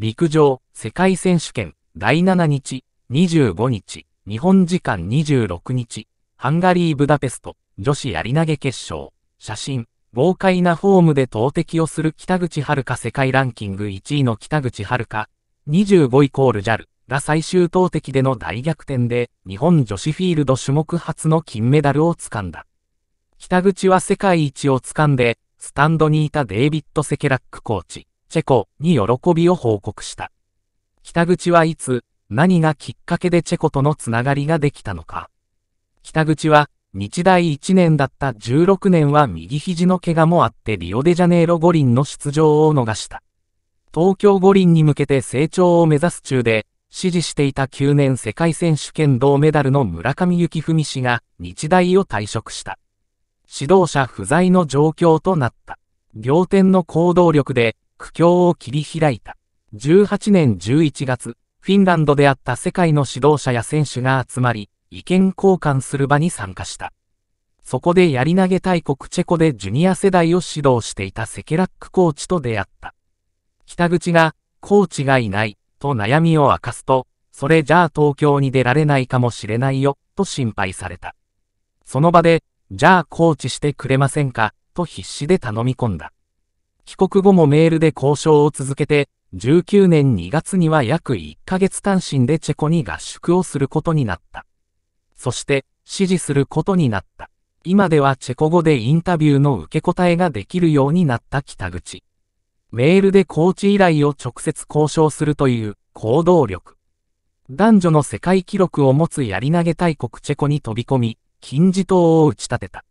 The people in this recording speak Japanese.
陸上、世界選手権、第7日、25日、日本時間26日、ハンガリー・ブダペスト、女子やり投げ決勝、写真、豪快なフォームで投擲をする北口遥世界ランキング1位の北口遥、25イコール JAL が最終投擲での大逆転で、日本女子フィールド種目初の金メダルを掴んだ。北口は世界一を掴んで、スタンドにいたデイビッド・セケラックコーチ、チェコに喜びを報告した。北口はいつ、何がきっかけでチェコとのつながりができたのか。北口は、日大1年だった16年は右肘の怪我もあってリオデジャネイロ五輪の出場を逃した。東京五輪に向けて成長を目指す中で、支持していた9年世界選手権銅メダルの村上幸文氏が日大を退職した。指導者不在の状況となった。行天の行動力で苦境を切り開いた。18年11月、フィンランドであった世界の指導者や選手が集まり、意見交換する場に参加した。そこでやり投げ大国チェコでジュニア世代を指導していたセケラックコーチと出会った。北口が、コーチがいない、と悩みを明かすと、それじゃあ東京に出られないかもしれないよ、と心配された。その場で、じゃあコーチしてくれませんか、と必死で頼み込んだ。帰国後もメールで交渉を続けて、19年2月には約1ヶ月単身でチェコに合宿をすることになった。そして、指示することになった。今ではチェコ語でインタビューの受け答えができるようになった北口。メールでコーチ依頼を直接交渉するという行動力。男女の世界記録を持つやり投げ大国チェコに飛び込み、金字塔を打ち立てた。